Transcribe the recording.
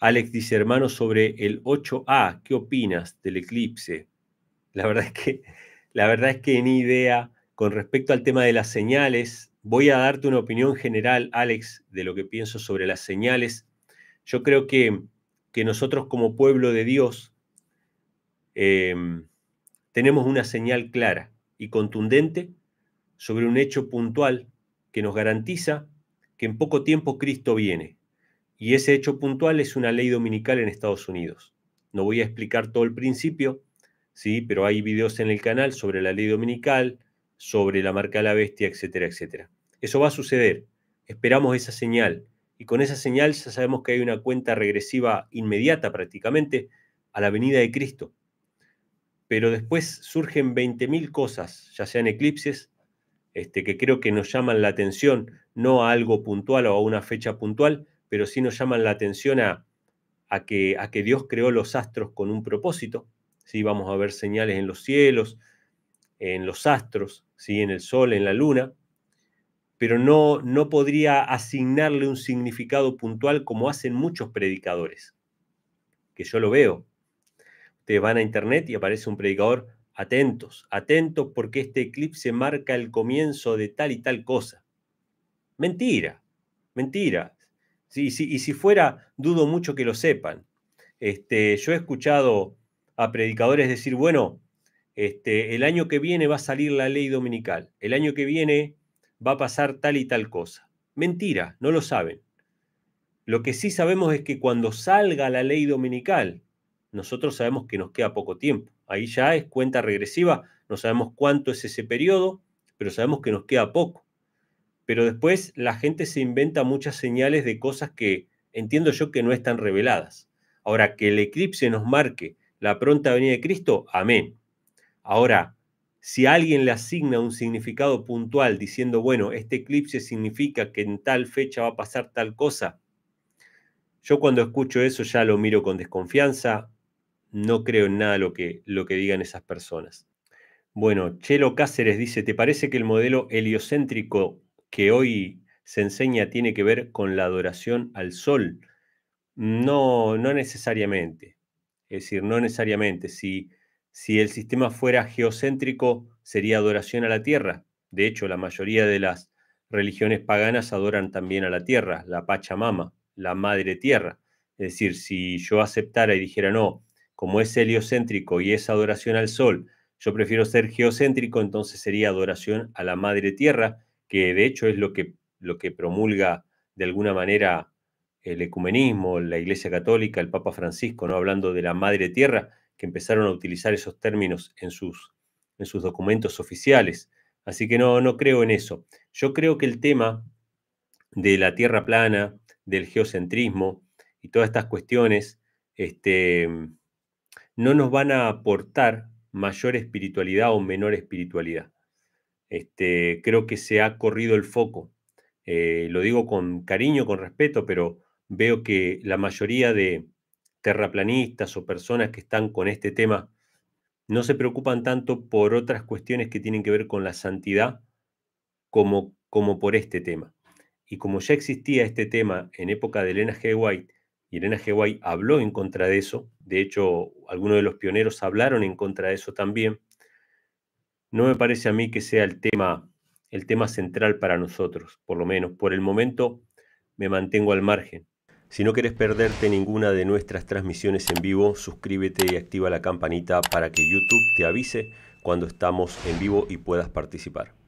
Alex dice, hermano, sobre el 8A, ¿qué opinas del eclipse? La verdad es que, la verdad es que ni idea. Con respecto al tema de las señales, voy a darte una opinión general, Alex, de lo que pienso sobre las señales. Yo creo que, nosotros como pueblo de Dios em, tenemos una señal clara y contundente sobre un hecho puntual que nos garantiza que en poco tiempo Cristo viene. Y ese hecho puntual es una ley dominical en Estados Unidos. No voy a explicar todo el principio, ¿sí? pero hay videos en el canal sobre la ley dominical, sobre la marca de la bestia, etcétera, etcétera. Eso va a suceder. Esperamos esa señal. Y con esa señal ya sabemos que hay una cuenta regresiva inmediata prácticamente a la venida de Cristo. Pero después surgen 20.000 cosas, ya sean eclipses, este, que creo que nos llaman la atención, no a algo puntual o a una fecha puntual, pero sí nos llaman la atención a, que, a que Dios creó los astros con un propósito. ¿sí? Vamos a ver señales en los cielos, en los astros, en el sol, en la luna, pero no, no podría asignarle un significado puntual como hacen muchos predicadores, que yo lo veo. Ustedes van a internet y aparece un predicador, atentos, atentos porque este eclipse marca el comienzo de tal y tal cosa. Mentira, mentira. Sí, y si fuera, dudo mucho que lo sepan. Este, yo he escuchado a predicadores decir, bueno, este, el año que viene va a salir la ley dominical, el año que viene va a pasar tal y tal cosa. Mentira, no lo saben. Lo que sí sabemos es que cuando salga la ley dominical, nosotros sabemos que nos queda poco tiempo. Ahí ya es cuenta regresiva, no sabemos cuánto es ese periodo, pero sabemos que nos queda poco pero después la gente se inventa muchas señales de cosas que entiendo yo que no están reveladas. Ahora, que el eclipse nos marque la pronta venida de Cristo, amén. Ahora, si alguien le asigna un significado puntual diciendo, bueno, este eclipse significa que en tal fecha va a pasar tal cosa, yo cuando escucho eso ya lo miro con desconfianza, no creo en nada lo que, lo que digan esas personas. Bueno, Chelo Cáceres dice, ¿te parece que el modelo heliocéntrico que hoy se enseña tiene que ver con la adoración al sol. No, no necesariamente. Es decir, no necesariamente. Si, si el sistema fuera geocéntrico, sería adoración a la tierra. De hecho, la mayoría de las religiones paganas adoran también a la tierra, la Pachamama, la madre tierra. Es decir, si yo aceptara y dijera, no, como es heliocéntrico y es adoración al sol, yo prefiero ser geocéntrico, entonces sería adoración a la madre tierra que de hecho es lo que, lo que promulga de alguna manera el ecumenismo, la Iglesia Católica, el Papa Francisco, ¿no? hablando de la Madre Tierra, que empezaron a utilizar esos términos en sus, en sus documentos oficiales. Así que no, no creo en eso. Yo creo que el tema de la Tierra plana, del geocentrismo y todas estas cuestiones, este, no nos van a aportar mayor espiritualidad o menor espiritualidad. Este, creo que se ha corrido el foco. Eh, lo digo con cariño, con respeto, pero veo que la mayoría de terraplanistas o personas que están con este tema no se preocupan tanto por otras cuestiones que tienen que ver con la santidad como, como por este tema. Y como ya existía este tema en época de Elena G. White, y Elena G. White habló en contra de eso, de hecho algunos de los pioneros hablaron en contra de eso también, no me parece a mí que sea el tema, el tema central para nosotros, por lo menos. Por el momento me mantengo al margen. Si no quieres perderte ninguna de nuestras transmisiones en vivo, suscríbete y activa la campanita para que YouTube te avise cuando estamos en vivo y puedas participar.